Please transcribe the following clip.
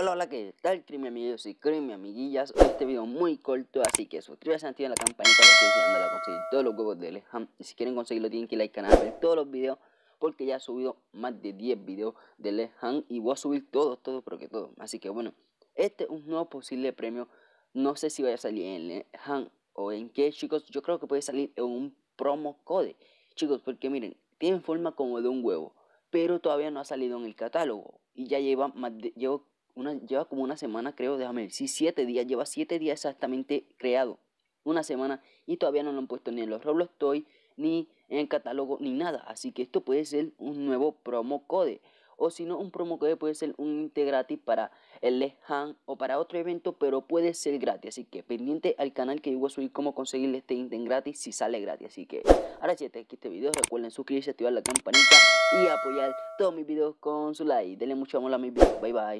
Hola, hola, ¿qué tal? Crime amigos y crime amiguillas. Este video muy corto, así que suscríbanse, a la campanita que conseguir todos los huevos de Leham. Y si quieren conseguirlo, tienen que like canal ver todos los videos, porque ya he subido más de 10 videos de Leham y voy a subir todos, todos, pero que todos. Así que bueno, este es un nuevo posible premio. No sé si vaya a salir en Leham o en qué, chicos. Yo creo que puede salir en un promo code, chicos, porque miren, tiene forma como de un huevo, pero todavía no ha salido en el catálogo y ya lleva más de, llevo una, lleva como una semana, creo, déjame ver, sí, siete días, lleva siete días exactamente creado. Una semana y todavía no lo han puesto ni en los Roblox Toy, ni en el catálogo, ni nada. Así que esto puede ser un nuevo promo code. O si no, un promo code puede ser un índice gratis para el Lehan o para otro evento, pero puede ser gratis. Así que pendiente al canal que yo voy a subir cómo conseguirle este ítem gratis si sale gratis. Así que ahora si te aquí este video, recuerden suscribirse, activar la campanita y apoyar todos mis videos con su like. Denle mucho amor a mis videos. Bye bye.